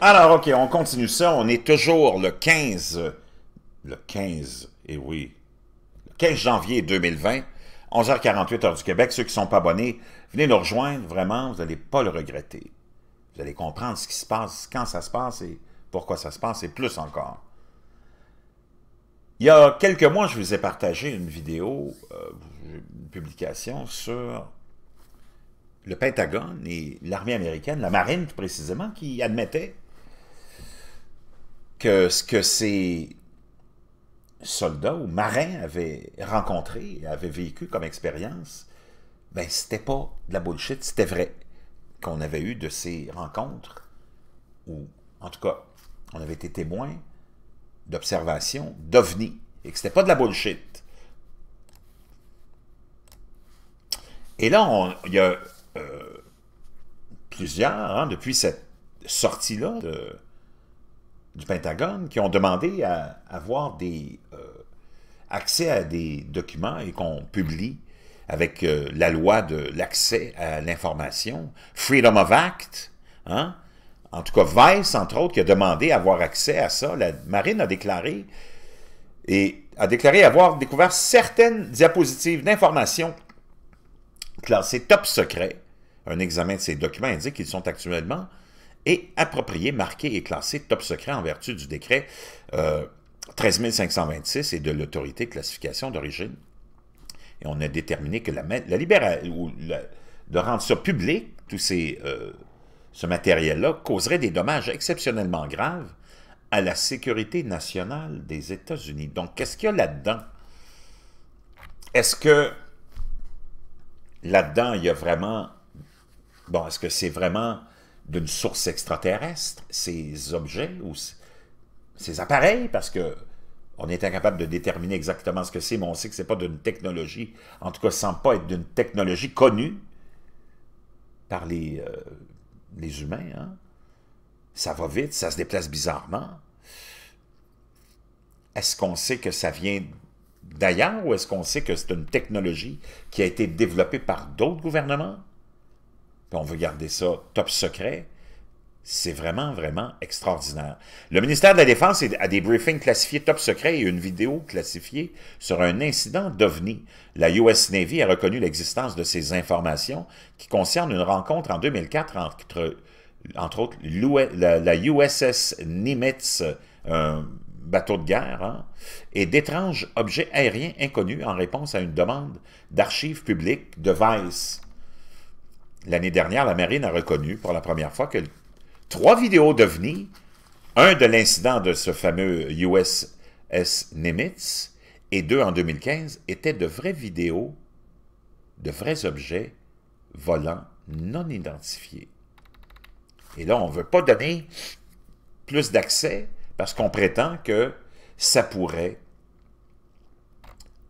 Alors, OK, on continue ça. On est toujours le 15, le 15, et oui, le 15 janvier 2020, 11h48 heure du Québec. Ceux qui ne sont pas abonnés, venez nous rejoindre. Vraiment, vous n'allez pas le regretter. Vous allez comprendre ce qui se passe, quand ça se passe et pourquoi ça se passe, et plus encore. Il y a quelques mois, je vous ai partagé une vidéo, euh, une publication sur le Pentagone et l'armée américaine, la marine précisément, qui admettait que ce que ces soldats ou marins avaient rencontré, avaient vécu comme expérience, ben c'était pas de la bullshit, c'était vrai qu'on avait eu de ces rencontres, ou en tout cas, on avait été témoins d'observations d'ovnis, et que c'était pas de la bullshit. Et là, il y a euh, plusieurs, hein, depuis cette sortie-là de du Pentagone qui ont demandé à, avoir des, euh, accès à des documents et qu'on publie avec euh, la loi de l'accès à l'information, Freedom of Act, hein? en tout cas Vice, entre autres, qui a demandé à avoir accès à ça. La Marine a déclaré et a déclaré avoir découvert certaines diapositives d'informations classées top secret. Un examen de ces documents indique qu'ils sont actuellement et approprié, marqué et classé top secret en vertu du décret 13526 euh, et de l'autorité de classification d'origine. Et on a déterminé que la, la libération, de rendre ça public, tout euh, ce matériel-là, causerait des dommages exceptionnellement graves à la sécurité nationale des États-Unis. Donc, qu'est-ce qu'il y a là-dedans? Est-ce que là-dedans, il y a vraiment... Bon, est-ce que c'est vraiment d'une source extraterrestre, ces objets ou ces appareils, parce que on est incapable de déterminer exactement ce que c'est, mais on sait que ce n'est pas d'une technologie, en tout cas sans pas être d'une technologie connue par les, euh, les humains. Hein. Ça va vite, ça se déplace bizarrement. Est-ce qu'on sait que ça vient d'ailleurs ou est-ce qu'on sait que c'est une technologie qui a été développée par d'autres gouvernements? on veut garder ça top secret, c'est vraiment, vraiment extraordinaire. Le ministère de la Défense a des briefings classifiés top secret et une vidéo classifiée sur un incident d'OVNI. La US Navy a reconnu l'existence de ces informations qui concernent une rencontre en 2004 entre, entre autres, la, USS Nimitz, un bateau de guerre, hein, et d'étranges objets aériens inconnus en réponse à une demande d'archives publiques de Vice. L'année dernière, la marine a reconnu pour la première fois que trois vidéos d'OVNI, un de l'incident de ce fameux USS Nimitz et deux en 2015, étaient de vraies vidéos de vrais objets volants non identifiés. Et là, on ne veut pas donner plus d'accès parce qu'on prétend que ça pourrait,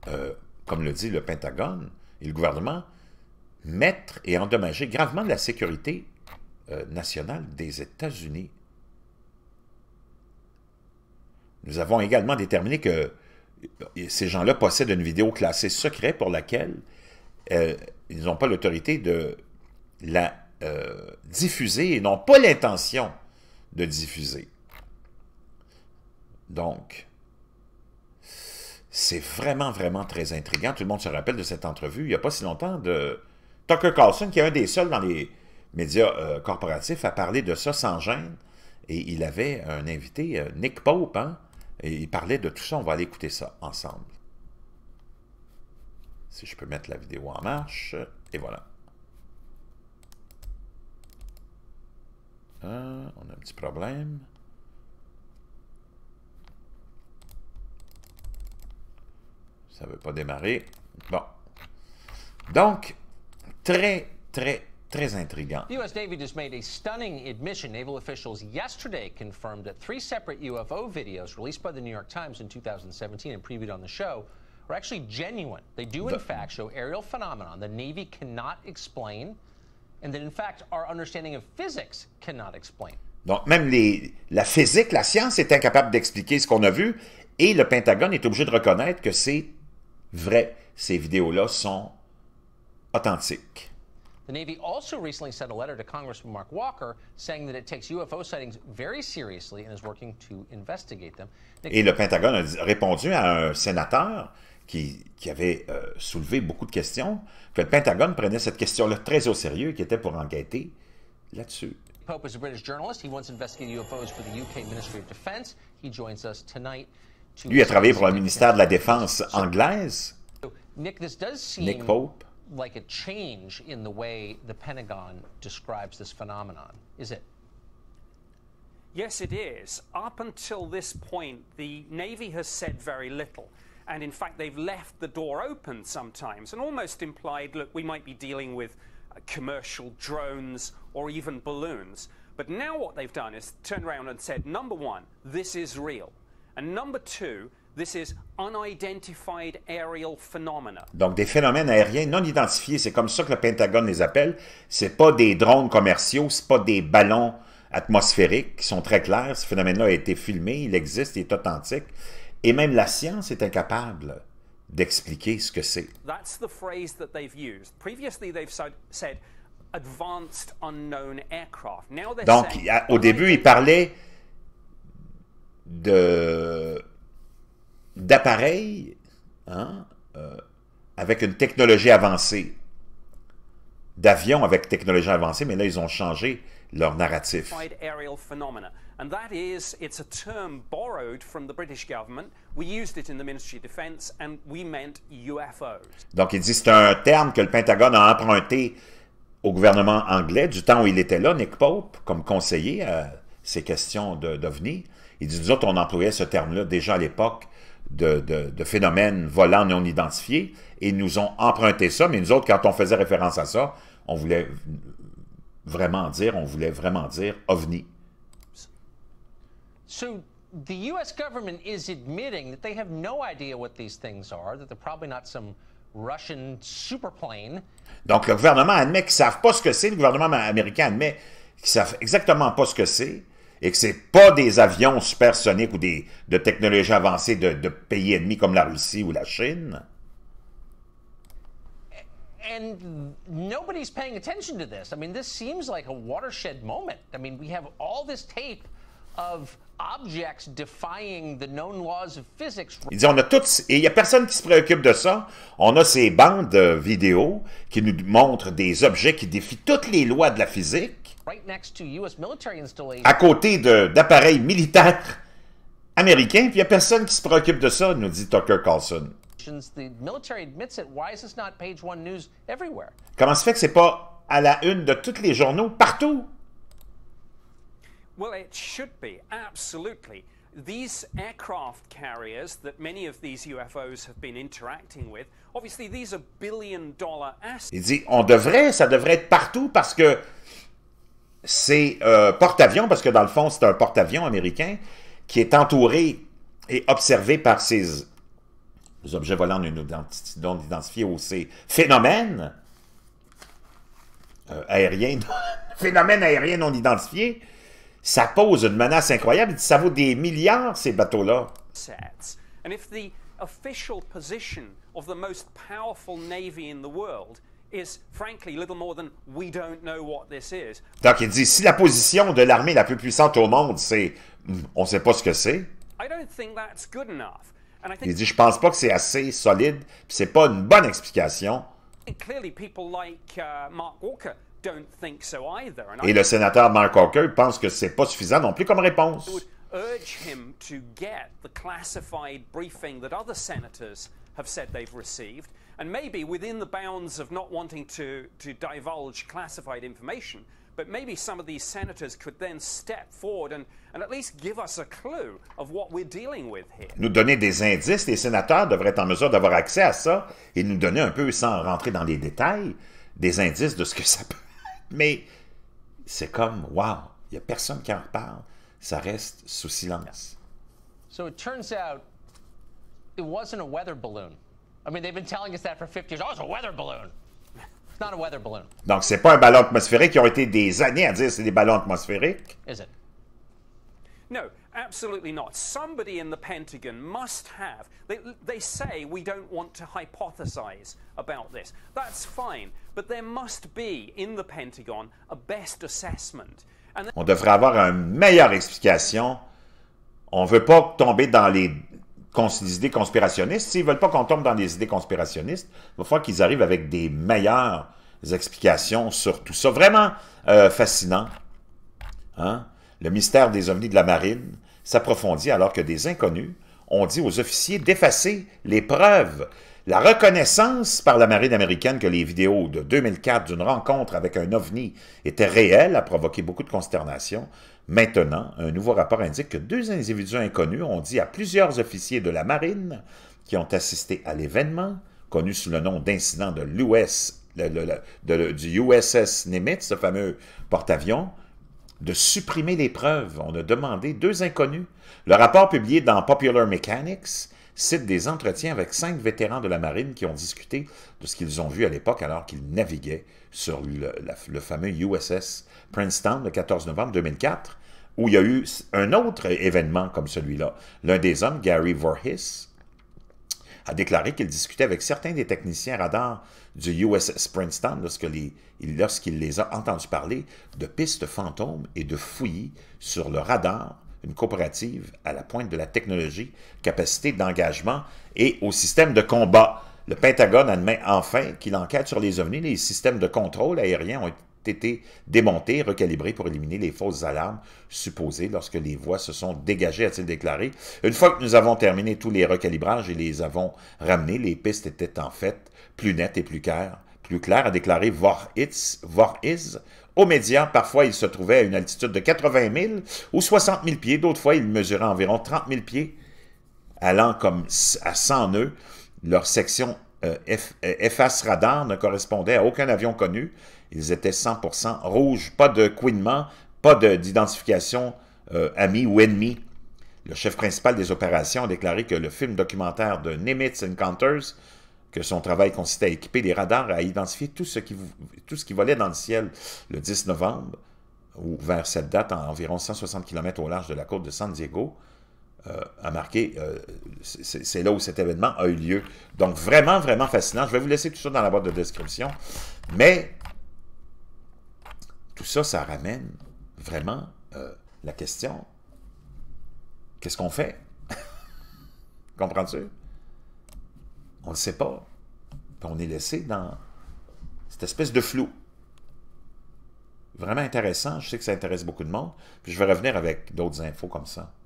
euh, comme le dit le Pentagone et le gouvernement, mettre et endommager gravement la sécurité euh, nationale des États-Unis. Nous avons également déterminé que euh, ces gens-là possèdent une vidéo classée secret pour laquelle euh, ils n'ont pas l'autorité de la diffuser et n'ont pas l'intention de diffuser. Donc, c'est vraiment, vraiment très intriguant. Tout le monde se rappelle de cette entrevue il n'y a pas si longtemps de Tucker Carlson, qui est un des seuls dans les médias euh, corporatifs à parler de ça sans gêne, et il avait un invité, euh, Nick Pope, hein. et il parlait de tout ça. On va aller écouter ça ensemble. Si je peux mettre la vidéo en marche, et voilà. Euh, on a un petit problème. Ça ne veut pas démarrer. Bon. Donc, très, très, très intrigant. The U.S. Navy just made a stunning admission. Naval officials yesterday confirmed that three separate UFO videos released by the New York Times in 2017 and previewed on the show are actually genuine. They do, in fact, show aerial phenomenon the Navy cannot explain and that, in fact, our understanding of physics cannot explain. Donc, même les, la physique, la science est incapable d'expliquer ce qu'on a vu et le Pentagone est obligé de reconnaître que c'est vrai. Ces vidéos-là sont authentique. The Navy also recently sent a letter to Congressman Mark Walker saying that it takes UFO sightings very seriously and is working to investigate them. Et le Pentagone a répondu à un sénateur qui, qui avait euh, soulevé beaucoup de questions, que le Pentagone prenait cette question-là très au sérieux, qui était pour enquêter là-dessus. Pope is a British journalist. He once investigated UFOs for the UK Ministry of Defense. He joins us tonight. To Lui a travaillé pour le ministère de la Défense anglaise. Nick, this does seem Nick Pope. like a change in the way the Pentagon describes this phenomenon, is it? Yes, it is. Up until this point, the Navy has said very little. And in fact, they've left the door open sometimes and almost implied look, we might be dealing with uh, commercial drones or even balloons. But now what they've done is turned around and said number one, this is real. And number two, Donc des phénomènes aériens non identifiés, c'est comme ça que le Pentagone les appelle. C'est pas des drones commerciaux, c'est pas des ballons atmosphériques qui sont très clairs. Ce phénomène-là a été filmé, il existe, il est authentique. Et même la science est incapable d'expliquer ce que c'est. Donc au début, ils parlaient de d'appareils hein, euh, avec une technologie avancée, d'avions avec technologie avancée, mais là, ils ont changé leur narratif. Donc, il dit c'est un terme que le Pentagone a emprunté au gouvernement anglais du temps où il était là, Nick Pope, comme conseiller à ces questions d'OVNI. Il dit, nous autres, on employait ce terme-là déjà à l'époque de, phénomènes volants non identifiés et nous ont emprunté ça, mais nous autres, quand on faisait référence à ça, on voulait vraiment dire, on voulait vraiment dire ovni. Donc le gouvernement admet qu'ils ne savent pas ce que c'est, le gouvernement américain admet qu'ils ne savent exactement pas ce que c'est et que ce pas des avions supersoniques ou des, de technologies avancées de, pays ennemis comme la Russie ou la Chine. a Il dit, on a toutes, et il n'y a personne qui se préoccupe de ça. On a ces bandes vidéo qui nous montrent des objets qui défient toutes les lois de la physique à côté d'appareils militaires américains, puis il n'y a personne qui se préoccupe de ça, nous dit Tucker Carlson. Comment se fait que c'est pas à la une de tous les journaux partout? Il dit on devrait, ça devrait être partout parce que c'est euh, porte-avions, parce que dans le fond, c'est un porte-avions américain qui est entouré et observé par ces objets volants non identifiés ou ces phénomènes euh, aériens, phénomènes aériens non identifiés, ça pose une menace incroyable. Ça vaut des milliards, ces bateaux-là. navy donc il dit, si la position de l'armée la plus puissante au monde, c'est hmm, on ne sait pas ce que c'est, il dit, je pense pas que c'est assez solide, puis c'est pas une bonne explication. Et le sénateur Mark Walker pense que c'est pas suffisant non plus comme réponse have said they've received. And maybe within the bounds of not wanting to, to divulge classified information, but maybe some of these senators could then step forward and, and at least give us a clue of what we're dealing with here. Nous donner des indices, les sénateurs devraient être en mesure d'avoir accès à ça et nous donner un peu, sans rentrer dans les détails, des indices de ce que ça peut être. Mais c'est comme, wow, il n'y a personne qui en parle. Ça reste sous silence. So it turns out it wasn't a weather balloon. I mean, they've been telling us that for 50 years. Oh, it's a weather balloon. It's not a weather balloon. Donc, c'est pas un ballon atmosphérique. Ils ont été des années à dire c'est des ballons atmosphériques. Is it? No, absolutely not. Somebody in the Pentagon must have. They, they say we don't want to hypothesize about this. That's fine, but there must be in the Pentagon a best assessment. On devrait avoir une meilleure explication. On ne veut pas tomber dans les des idées conspirationnistes, s'ils veulent pas qu'on tombe dans des idées conspirationnistes, il va falloir qu'ils arrivent avec des meilleures explications sur tout ça. Vraiment euh, fascinant. Hein? Le mystère des ovnis de la marine s'approfondit alors que des inconnus ont dit aux officiers d'effacer les preuves la reconnaissance par la marine américaine que les vidéos de 2004 d'une rencontre avec un ovni étaient réelles a provoqué beaucoup de consternation. Maintenant, un nouveau rapport indique que deux individus inconnus ont dit à plusieurs officiers de la marine qui ont assisté à l'événement, connu sous le nom d'incident de l'US, du USS Nimitz, ce fameux porte-avions, de supprimer les preuves. On a demandé deux inconnus. Le rapport publié dans Popular Mechanics cite des entretiens avec cinq vétérans de la marine qui ont discuté de ce qu'ils ont vu à l'époque alors qu'ils naviguaient sur le, fameux USS Princeton le 14 novembre 2004, où il y a eu un autre événement comme celui-là. L'un des hommes, Gary Voorhis, a déclaré qu'il discutait avec certains des techniciens radars du USS Princeton lorsqu'il les, les a entendus parler de pistes fantômes et de fouilles sur le radar une coopérative à la pointe de la technologie, capacité d'engagement et au système de combat. Le Pentagone admet enfin qu'il enquête sur les ovnis. Les systèmes de contrôle aérien ont été démontés, recalibrés pour éliminer les fausses alarmes supposées lorsque les voies se sont dégagées, a-t-il déclaré. Une fois que nous avons terminé tous les recalibrages et les avons ramenés, les pistes étaient en fait plus nettes et plus claires plus clair, a déclaré voir is aux médias. Parfois, il se trouvait à une altitude de 80 000 ou 60 000 pieds. D'autres fois, il mesurait environ 30 000 pieds, allant comme à 100 nœuds. Leur section euh, FAS euh, radar ne correspondait à aucun avion connu. Ils étaient 100% rouges. Pas de couinement, pas d'identification euh, ami ou ennemi. Le chef principal des opérations a déclaré que le film documentaire de Nimitz Encounters que son travail consistait à équiper des radars, à identifier tout ce qui, volait dans le ciel le 10 novembre, ou vers cette date, à environ 160 km au large de la côte de San Diego, euh, a marqué, euh, c'est là où cet événement a eu lieu. Donc vraiment, vraiment fascinant. Je vais vous laisser tout ça dans la boîte de description. Mais tout ça, ça ramène vraiment euh, la question, qu'est-ce qu'on fait? Comprends-tu? On ne le sait pas. on est laissé dans cette espèce de flou. Vraiment intéressant. Je sais que ça intéresse beaucoup de monde. Puis je vais revenir avec d'autres infos comme ça.